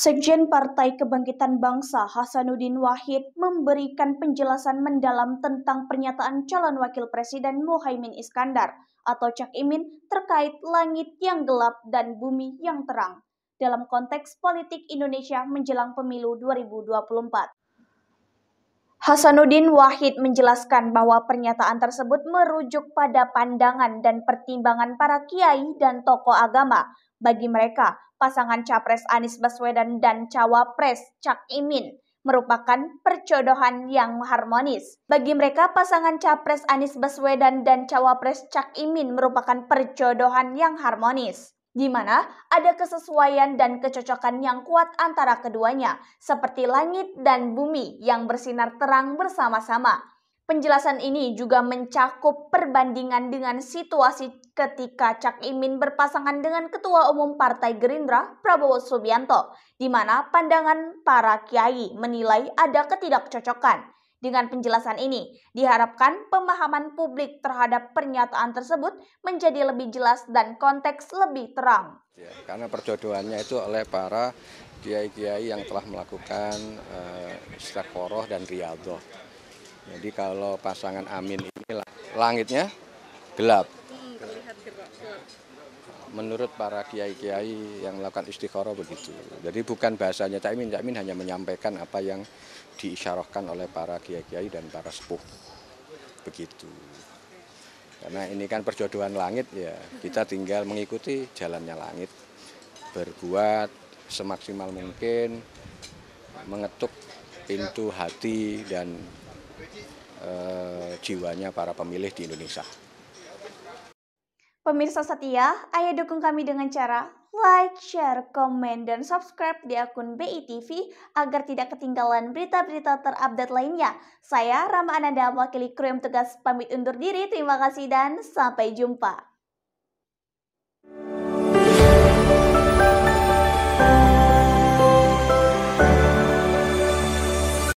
Sekjen Partai Kebangkitan Bangsa Hasanuddin Wahid memberikan penjelasan mendalam tentang pernyataan calon wakil presiden Muhaimin Iskandar atau Cak Imin terkait langit yang gelap dan bumi yang terang dalam konteks politik Indonesia menjelang pemilu 2024. Hasanuddin Wahid menjelaskan bahwa pernyataan tersebut merujuk pada pandangan dan pertimbangan para kiai dan tokoh agama. Bagi mereka, pasangan Capres Anies Baswedan dan Cawapres Cak Imin merupakan percodohan yang harmonis. Bagi mereka, pasangan Capres Anies Baswedan dan Cawapres Cak Imin merupakan percodohan yang harmonis di mana ada kesesuaian dan kecocokan yang kuat antara keduanya, seperti langit dan bumi yang bersinar terang bersama-sama. Penjelasan ini juga mencakup perbandingan dengan situasi ketika Cak Imin berpasangan dengan Ketua Umum Partai Gerindra Prabowo Subianto, di mana pandangan para kiai menilai ada ketidakcocokan. Dengan penjelasan ini, diharapkan pemahaman publik terhadap pernyataan tersebut menjadi lebih jelas dan konteks lebih terang. Ya, karena perjodohannya itu oleh para kiai-kiai yang telah melakukan uh, eh, istiqoroh dan riadoh. Jadi kalau pasangan amin ini langitnya gelap, Menurut para kiai-kiai yang melakukan istiqoroh begitu. Jadi bukan bahasanya cak cak Imin hanya menyampaikan apa yang diisyarahkan oleh para kiai-kiai dan para sepuh. Begitu. Karena ini kan perjodohan langit ya, kita tinggal mengikuti jalannya langit. Berbuat semaksimal mungkin, mengetuk pintu hati dan e, jiwanya para pemilih di Indonesia. Pemirsa setia, ayo dukung kami dengan cara like, share, komen, dan subscribe di akun BTV agar tidak ketinggalan berita-berita terupdate lainnya. Saya Rama Ananda, wakili kru yang tugas pamit undur diri. Terima kasih dan sampai jumpa.